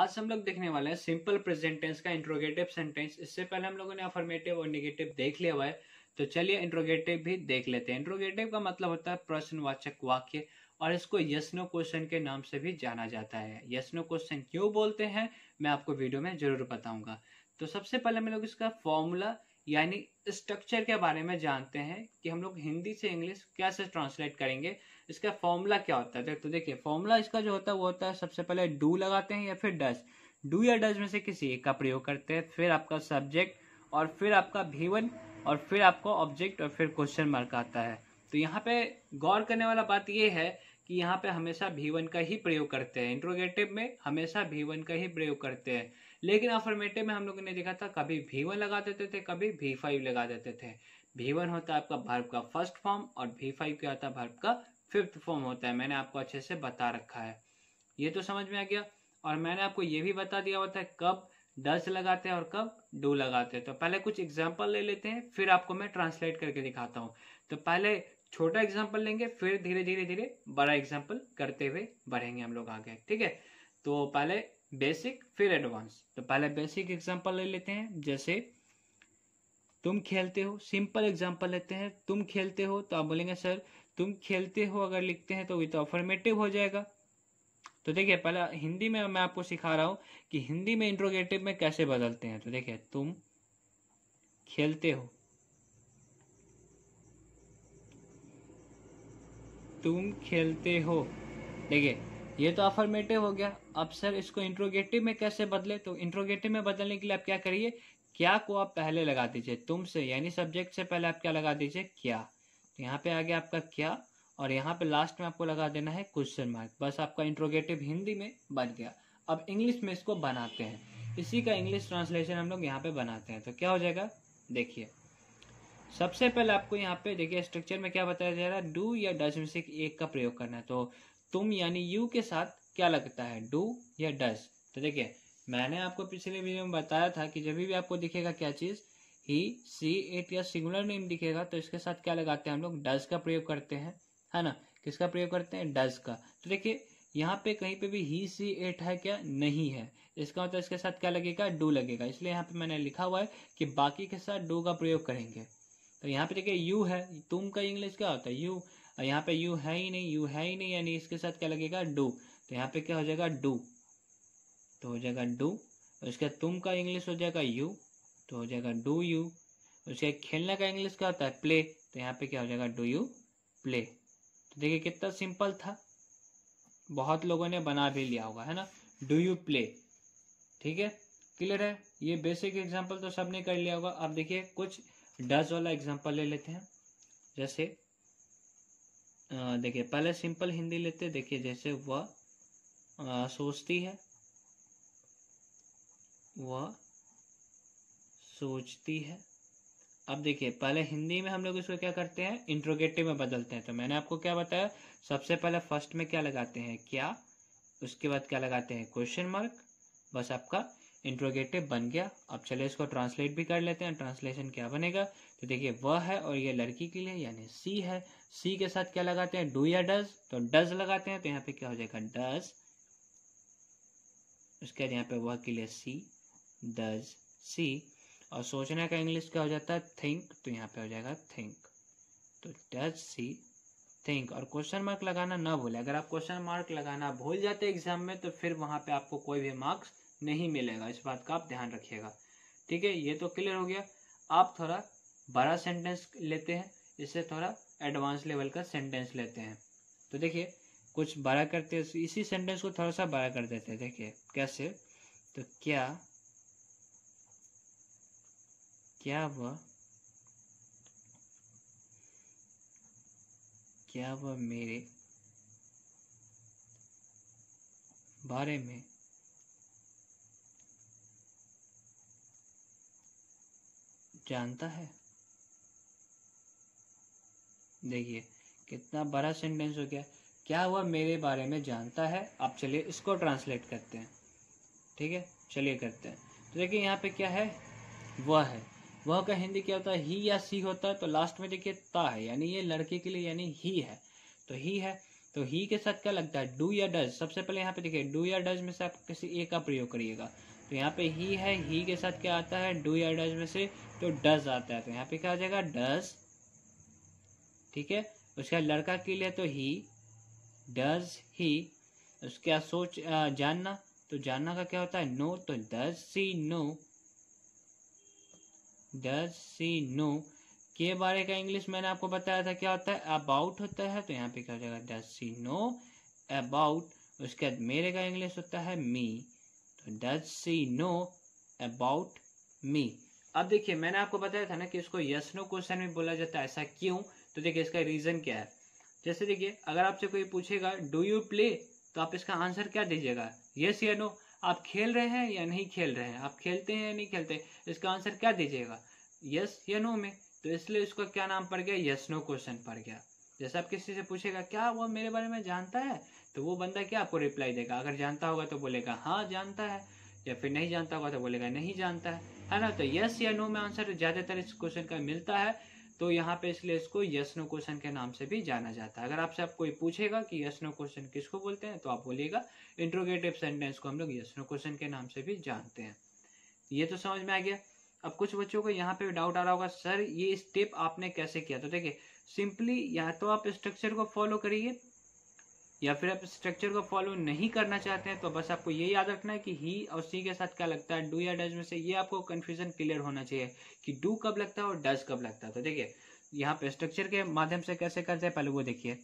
आज हम लोग देखने वाले हैं सिंपल प्रेजेंटेंस का इंट्रोगेटिव सेंटेंस इससे पहले हम लोगों ने अफर्मेटिव और निगेटिव देख लिया हुआ है तो चलिए इंट्रोगेटिव भी देख लेते हैं इंट्रोगेटिव का मतलब होता है प्रश्नवाचक वाक्य और इसको यशनो क्वेश्चन के नाम से भी जाना जाता है यशनो क्वेश्चन क्यों बोलते हैं मैं आपको वीडियो में जरूर बताऊंगा तो सबसे पहले हम लोग इसका फॉर्मूला यानी स्ट्रक्चर के बारे में जानते हैं कि हम लोग हिंदी से इंग्लिश कैसे ट्रांसलेट करेंगे इसका फॉर्मूला क्या होता है तो देखिए फॉर्मूला इसका जो होता है वो होता है सबसे पहले डू लगाते हैं या फिर डस डू या डस में से किसी एक का प्रयोग करते हैं फिर आपका सब्जेक्ट और फिर आपका भीवन और फिर आपको ऑब्जेक्ट और फिर क्वेश्चन मार्क आता है तो यहाँ पे गौर करने वाला बात ये है कि यहाँ पे हमेशा भीवन का ही प्रयोग करते हैं इंट्रोगेटिव में हमेशा भीवन का ही प्रयोग करते हैं लेकिन अफर्मेटिव में हम लोगों ने देखा था कभी भीवन लगा देते थे कभी भी फाइव लगा देते थे भीवन होता है आपका भर्व का फर्स्ट फॉर्म और भी फाइव क्या होता है भर्व का फिफ्थ फॉर्म होता है मैंने आपको अच्छे से बता रखा है ये तो समझ में आ गया और मैंने आपको ये भी बता दिया होता है कब डस लगाते हैं और कब डू लगाते हैं तो पहले कुछ एग्जाम्पल ले लेते हैं फिर आपको मैं ट्रांसलेट करके दिखाता हूँ तो पहले छोटा एग्जाम्पल लेंगे फिर धीरे धीरे धीरे बड़ा एग्जाम्पल करते हुए बढ़ेंगे हम लोग आगे ठीक है तो पहले बेसिक फिर एडवांस तो पहले बेसिक एग्जाम्पल ले लेते हैं जैसे तुम खेलते हो सिंपल एग्जाम्पल लेते हैं तुम खेलते हो तो आप बोलेंगे सर तुम खेलते हो अगर लिखते हैं तो विथ अफर्मेटिव तो हो जाएगा तो देखिए पहला हिंदी में मैं आपको सिखा रहा हूं कि हिंदी में इंट्रोगेटिव में कैसे बदलते हैं तो देखिए तुम खेलते हो तुम खेलते हो देखिए ये तो अफर्मेटिव हो गया अब सर इसको इंट्रोगेटिव में कैसे बदले तो इंट्रोगेटिव में बदलने के लिए आप क्या करिए क्या को आप पहले लगा दीजिए तुम से यानी सब्जेक्ट से पहले आप क्या लगा दीजिए क्या तो यहाँ पे आ गया आपका क्या और यहाँ पे लास्ट में आपको लगा देना है क्वेश्चन मार्क बस आपका इंट्रोगेटिव हिंदी में बन गया अब इंग्लिश में इसको बनाते हैं इसी का इंग्लिश ट्रांसलेशन हम लोग यहाँ पे बनाते हैं तो क्या हो जाएगा देखिए सबसे पहले आपको यहाँ पे देखिए स्ट्रक्चर में क्या बताया जा रहा है डू या डज में से एक का प्रयोग करना है तो तुम यानी यू के साथ क्या लगता है डू या डज तो देखिए मैंने आपको पिछले वीडियो में बताया था कि जब भी आपको दिखेगा क्या चीज़ ही सी एट या सिंगुलर नेम दिखेगा तो इसके साथ क्या लगाते हैं हम लोग डज का प्रयोग करते हैं है ना किसका प्रयोग करते हैं डज का तो देखिए यहाँ पे कहीं पे भी ही सी एट है क्या नहीं है इसका मतलब इसके साथ क्या लगेगा डू लगेगा इसलिए यहाँ पे मैंने लिखा हुआ है कि बाकी के साथ डू का प्रयोग करेंगे तो यहाँ पे देखिए यू है तुम का इंग्लिश क्या होता है यू यहाँ पे यू है ही नहीं यू है ही नहीं यानी इसके साथ क्या लगेगा डू तो यहाँ पे क्या हो जाएगा डू तो हो जाएगा डू उसके तो तुम का इंग्लिश हो जाएगा यू तो हो जाएगा डू यू उसके खेलने का इंग्लिश क्या होता है प्ले तो यहाँ पे क्या हो जाएगा डू यू प्ले तो देखिए कितना सिंपल था बहुत लोगों ने बना भी लिया होगा है ना डू यू प्ले ठीक है क्लियर है ये बेसिक एग्जाम्पल तो सबने कर लिया होगा अब देखिए कुछ डज वाला एग्जाम्पल ले लेते हैं जैसे देखिए पहले सिंपल हिंदी लेते देखिए जैसे वह सोचती है वह सोचती है अब देखिए पहले हिंदी में हम लोग इसको क्या करते हैं इंट्रोगेटिव में बदलते हैं तो मैंने आपको क्या बताया सबसे पहले फर्स्ट में क्या लगाते हैं क्या उसके बाद क्या लगाते हैं क्वेश्चन मार्क बस आपका इंट्रोगेटिव बन गया अब चले इसको ट्रांसलेट भी कर लेते हैं ट्रांसलेशन क्या बनेगा तो देखिए वह है और ये लड़की के लिए यानी सी है सी के साथ क्या लगाते हैं डू या डज तो डज लगाते हैं तो यहाँ पे क्या हो जाएगा डज उसके बाद यहाँ पे वह के लिए सी डज सी और सोचना का इंग्लिश क्या हो जाता है थिंक तो यहाँ पे हो जाएगा थिंक तो डज सी थिंक और क्वेश्चन मार्क लगाना ना भूले अगर आप क्वेश्चन मार्क लगाना भूल जाते एग्जाम में तो फिर वहाँ पे आपको कोई भी मार्क्स नहीं मिलेगा इस बात का आप ध्यान रखिएगा ठीक है ये तो क्लियर हो गया आप थोड़ा बड़ा सेंटेंस लेते हैं इससे थोड़ा एडवांस लेवल का सेंटेंस लेते हैं तो देखिए कुछ बड़ा करते इसी सेंटेंस को थोड़ा सा बड़ा कर देते हैं देखिए कैसे तो क्या क्या वह क्या वह मेरे बारे में जानता है देखिए कितना बड़ा सेंटेंस हो गया क्या वह मेरे बारे में जानता है आप चलिए इसको ट्रांसलेट करते हैं ठीक है चलिए करते हैं तो देखिए यहाँ पे क्या है वह है वह का हिंदी क्या होता है ही या सी होता है तो लास्ट में देखिए ता है यानी ये लड़के के लिए यानी ही है तो ही है तो ही के साथ क्या लगता है डू या डज सबसे पहले यहाँ पे देखिए डू या डज में से आप किसी एक का प्रयोग करिएगा तो यहाँ पे ही है ही के साथ क्या आता है डू या डज में से तो डज आता है तो यहाँ पे क्या आ जाएगा डज ठीक है उसके बाद लड़का के लिए तो ही डज ही उसके बाद सोच जानना तो जानना का क्या होता है नो तो does she know does she know के बारे का इंग्लिश मैंने आपको बताया था क्या होता है अबाउट होता है तो यहाँ पे क्या हो जाएगा डज सी नो अबाउट उसके बाद मेरे का इंग्लिश होता है मी तो does she know about me अब देखिए मैंने आपको बताया था ना कि इसको यस नो क्वेश्चन में बोला जाता है ऐसा क्यों तो देखिए इसका रीजन क्या है जैसे देखिए अगर आपसे कोई पूछेगा डू यू प्ले तो आप इसका आंसर क्या दीजिएगा यस या नो आप खेल रहे हैं या नहीं खेल रहे हैं आप खेलते हैं या नहीं खेलते इसका आंसर क्या दीजिएगा यस या नो में तो इसलिए इसका क्या नाम पड़ गया यस नो क्वेश्चन पड़ गया जैसे आप किसी से पूछेगा क्या वो मेरे बारे में जानता है तो वो बंदा क्या आपको रिप्लाई देगा अगर जानता होगा तो बोलेगा हाँ जानता है या फिर नहीं जानता होगा तो बोलेगा नहीं जानता है है ना तो यस या नो में आंसर ज़्यादातर इस क्वेश्चन का मिलता है तो यहाँ पे इसलिए इसको यस नो क्वेश्चन के नाम से भी जाना जाता है अगर आपसे आप कोई पूछेगा कि यस नो क्वेश्चन किसको बोलते हैं तो आप बोलिएगा इंट्रोगेटिव सेंटेंस को हम लोग यस नो क्वेश्चन के नाम से भी जानते हैं ये तो समझ में आ गया अब कुछ बच्चों को यहाँ पे डाउट आ रहा होगा सर ये स्टेप आपने कैसे किया तो देखिए सिंपली या तो आप स्ट्रक्चर को फॉलो करिए या फिर आप स्ट्रक्चर को फॉलो नहीं करना चाहते हैं तो बस आपको ये याद रखना है कि ही और सी के साथ क्या लगता है डू या डज में से ये आपको कन्फ्यूजन क्लियर होना चाहिए कि डू कब लगता है और डज कब लगता है तो देखिए यहाँ पे स्ट्रक्चर के माध्यम से कैसे करते हैं पहले वो देखिए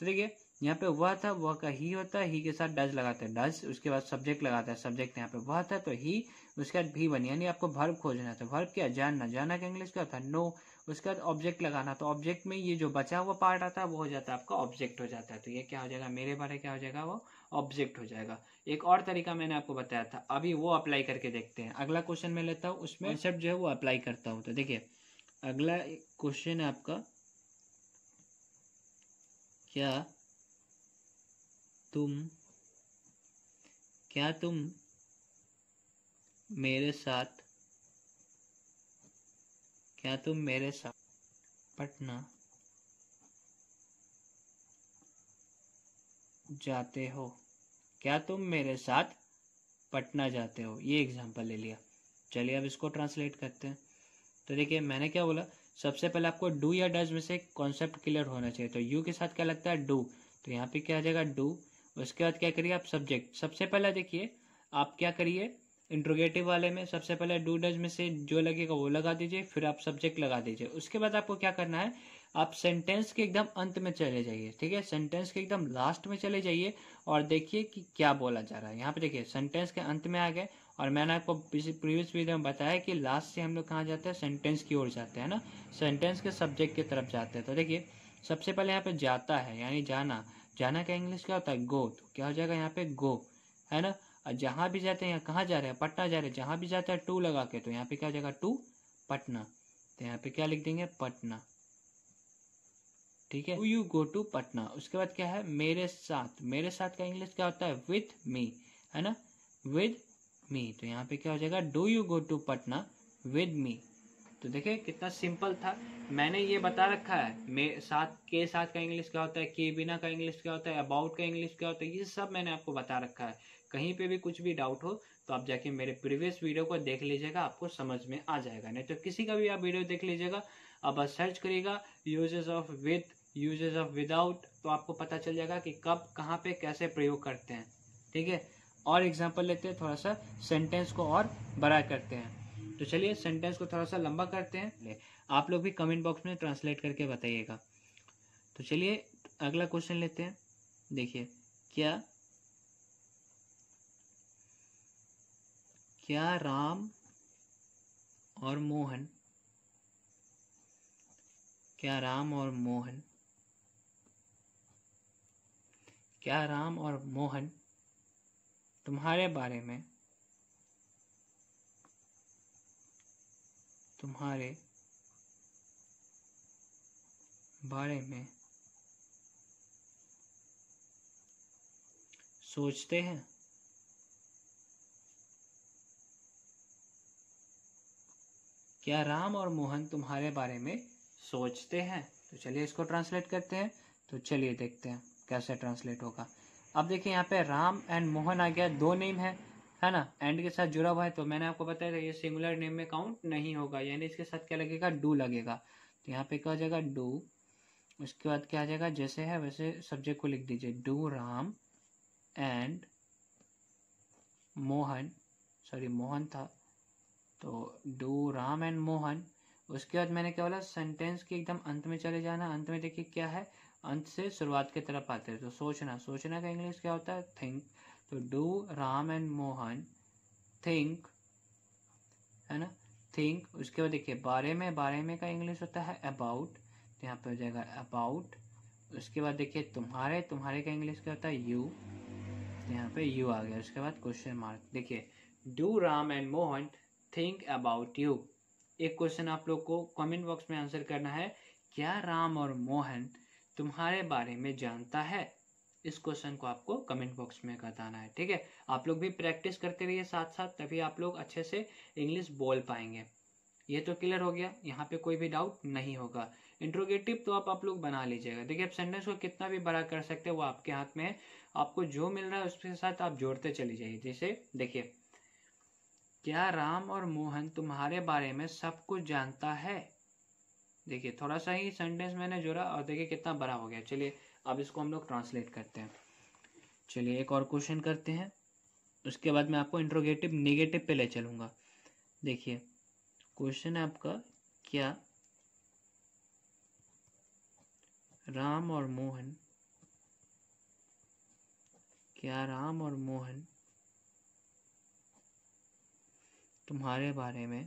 तो देखिए यहाँ पे वह था वह का ही होता है ही के साथ डज लगाते हैं डज उसके बाद सब्जेक्ट लगाता है सब्जेक्ट यहाँ पे वह था तो ही उसके बाद भी बनी यानी आपको भर्व खोजना था भर्व क्या जानना जाना के इंग्लिश क्या होता है नो उसके बाद ऑब्जेक्ट लगाना तो ऑब्जेक्ट में ये जो बचा हुआ पार्ट आता है वो हो जाता है आपका ऑब्जेक्ट हो जाता है तो ये क्या हो जाएगा मेरे बारे क्या हो जाएगा वो ऑब्जेक्ट हो जाएगा एक और तरीका मैंने आपको बताया था अभी वो अप्लाई करके देखते हैं अगला क्वेश्चन मैं लेता हूँ उसमें कॉन्सेप्ट जो है वो अप्लाई करता हूँ तो देखिए अगला क्वेश्चन है आपका क्या तुम क्या तुम मेरे साथ क्या तुम मेरे साथ पटना जाते हो क्या तुम मेरे साथ पटना जाते हो ये एग्जाम्पल ले लिया चलिए अब इसको ट्रांसलेट करते हैं तो देखिए मैंने क्या बोला सबसे पहले आपको डू या डज में से कॉन्सेप्ट क्लियर होना चाहिए तो यू के साथ क्या लगता है डू तो यहाँ पे क्या आ जाएगा डू उसके बाद क्या करिए आप सब्जेक्ट सबसे पहले देखिए आप क्या करिए इंट्रोगेटिव वाले में सबसे पहले डू डज में से जो लगेगा वो लगा दीजिए फिर आप सब्जेक्ट लगा दीजिए उसके बाद आपको क्या करना है आप सेंटेंस के एकदम अंत में चले जाइए ठीक है सेंटेंस के एकदम लास्ट में चले जाइए और देखिए कि क्या बोला जा रहा है यहाँ पे देखिए सेंटेंस के अंत में आ गए और मैंने आपको प्रीवियस वीडियो में बताया कि लास्ट से हम लोग कहाँ जाते हैं सेंटेंस की ओर जाते हैं ना सेंटेंस के सब्जेक्ट की तरफ जाते हैं तो देखिए सबसे पहले यहाँ पे जाता है यानी जाना जाना का इंग्लिश क्या होता है गो तो क्या हो जाएगा यहाँ पे गो है ना जहां भी जाते हैं यहाँ कहाँ जा रहे हैं पटना जा रहे हैं जहां भी जाता है टू लगा के तो यहाँ पे क्या हो जाएगा टू पटना तो यहाँ पे क्या लिख देंगे पटना ठीक है यू गो टू पटना उसके बाद क्या है मेरे साथ मेरे साथ का इंग्लिश क्या होता है विथ मी है ना विद मी तो यहाँ पे क्या हो जाएगा do you go to Patna with me तो देखिए कितना सिंपल था मैंने ये बता रखा है मेरे साथ के साथ का इंग्लिश क्या होता है के बिना का इंग्लिश क्या होता है अबाउट का इंग्लिश क्या होता है ये सब मैंने आपको बता रखा है कहीं पे भी कुछ भी डाउट हो तो आप जाके मेरे प्रीवियस वीडियो को देख लीजिएगा आपको समझ में आ जाएगा नहीं तो किसी का भी आप वीडियो देख लीजिएगा आप सर्च करिएगा uses of with uses of without तो आपको पता चल जाएगा कि कब कहाँ पे कैसे प्रयोग करते हैं ठीक है और एग्जाम्पल लेते हैं थोड़ा सा सेंटेंस को और बड़ा करते हैं तो चलिए सेंटेंस को थोड़ा सा लंबा करते हैं आप लोग भी कमेंट बॉक्स में ट्रांसलेट करके बताइएगा तो चलिए अगला क्वेश्चन लेते हैं देखिए क्या क्या राम और मोहन क्या राम और मोहन क्या राम और मोहन तुम्हारे बारे में तुम्हारे बारे में सोचते हैं क्या राम और मोहन तुम्हारे बारे में सोचते हैं तो चलिए इसको ट्रांसलेट करते हैं तो चलिए देखते हैं कैसे ट्रांसलेट होगा अब देखिए यहाँ पे राम एंड मोहन आ गया दो नेम है है ना एंड के साथ जुड़ा हुआ है तो मैंने आपको बताया था ये सिंगुलर नेम में काउंट नहीं होगा यानी इसके साथ क्या लगेगा डू लगेगा तो यहाँ पे क्या हो जाएगा डू उसके बाद क्या आ जाएगा जैसे है वैसे सब्जेक्ट को लिख दीजिए do Ram and Mohan sorry Mohan था तो डू राम एंड मोहन उसके बाद मैंने क्या बोला सेंटेंस के एकदम अंत में चले जाना अंत में देखिए क्या है अंत से शुरुआत की तरफ आते हैं तो सोचना सोचना का इंग्लिश क्या होता है थिंक तो do Ram and Mohan think है ना थिंक उसके बाद देखिए बारे में बारे में का इंग्लिश होता है अबाउट तो यहाँ पे हो जाएगा अबाउट उसके बाद देखिए तुम्हारे तुम्हारे का इंग्लिश क्या होता है यू तो यहाँ पे यू आ गया उसके बाद क्वेश्चन मार्क देखिए do Ram and Mohan think about you एक क्वेश्चन आप लोग को कमेंट बॉक्स में आंसर करना है क्या राम और मोहन तुम्हारे बारे में जानता है इस क्वेश्चन को आपको कमेंट बॉक्स में बताना है ठीक है आप लोग भी प्रैक्टिस करते रहिए साथ साथ तभी आप लोग अच्छे से इंग्लिश बोल पाएंगे ये तो क्लियर हो गया यहाँ पे कोई भी डाउट नहीं होगा इंट्रोगेटिव तो आप आप लोग बना लीजिएगा देखिए आप सेंटेंस को कितना भी बड़ा कर सकते हैं वो आपके हाथ में है आपको जो मिल रहा है उसके साथ आप जोड़ते चले जाइए जैसे देखिए क्या राम और मोहन तुम्हारे बारे में सब कुछ जानता है देखिए थोड़ा सा ही सेंटेंस मैंने जोड़ा और देखिए कितना बड़ा हो गया चलिए अब इसको हम लोग ट्रांसलेट करते हैं चलिए एक और क्वेश्चन करते हैं उसके बाद मैं आपको इंट्रोगेटिव नेगेटिव पे ले चलूँगा देखिए क्वेश्चन है आपका क्या राम और मोहन क्या राम और मोहन तुम्हारे बारे में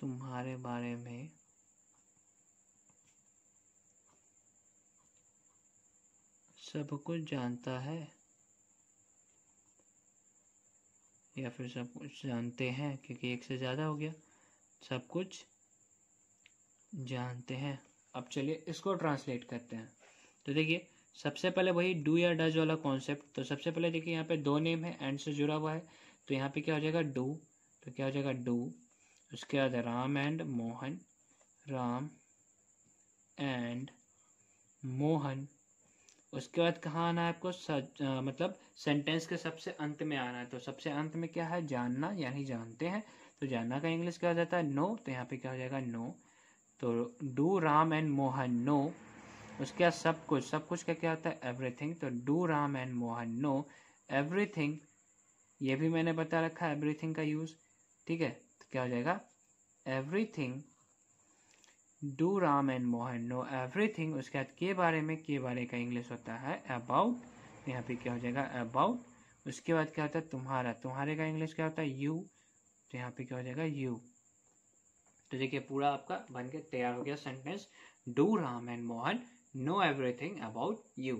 तुम्हारे बारे में सब कुछ जानता है या फिर सब कुछ जानते हैं क्योंकि एक से ज़्यादा हो गया सब कुछ जानते हैं अब चलिए इसको ट्रांसलेट करते हैं तो देखिए सबसे पहले वही डू या डज वाला कॉन्सेप्ट तो सबसे पहले देखिए यहाँ पे दो नेम है एंड से जुड़ा हुआ है तो यहाँ पे क्या हो जाएगा डू तो क्या हो जाएगा डू उसके बाद राम एंड मोहन राम एंड मोहन उसके बाद कहाँ आना है आपको सच आ, मतलब सेंटेंस के सबसे अंत में आना है तो सबसे अंत में क्या है जानना यानी जानते हैं तो जानना का इंग्लिश क्या हो जाता है नो तो यहाँ पे क्या हो जाएगा नो तो do Ram and Mohan know उसके बाद सब कुछ सब कुछ का क्या होता है एवरीथिंग तो do Ram and Mohan know everything ये भी मैंने बता रखा है एवरीथिंग का यूज ठीक है तो क्या हो जाएगा everything do Ram and Mohan know everything उसके बाद के बारे में के बारे का इंग्लिश होता है अबाउट यहाँ पे क्या हो जाएगा अबाउट उसके बाद क्या होता है तुम्हारा तुम्हारे का इंग्लिश क्या होता है यू तो यहाँ पे क्या हो जाएगा यू तो देखिए पूरा आपका बन के तैयार हो गया sentence do Ram and Mohan know everything about you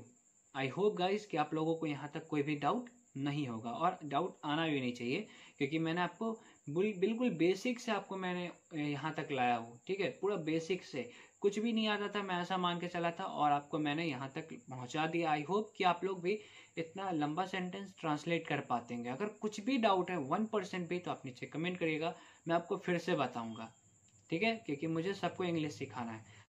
I hope guys कि आप लोगों को यहाँ तक कोई भी डाउट नहीं होगा और डाउट आना भी नहीं चाहिए क्योंकि मैंने आपको बिल्कुल बेसिक से आपको मैंने यहाँ तक लाया हूँ ठीक है पूरा बेसिक से कुछ भी नहीं आता था मैं ऐसा मान के चला था और आपको मैंने यहाँ तक पहुँचा दिया आई होप कि आप लोग भी इतना लंबा सेंटेंस ट्रांसलेट कर पाते हैं अगर कुछ भी डाउट है वन परसेंट भी तो आप नीचे कमेंट करिएगा मैं आपको फिर से बताऊँगा ठीक है क्योंकि मुझे सबको इंग्लिश सिखाना है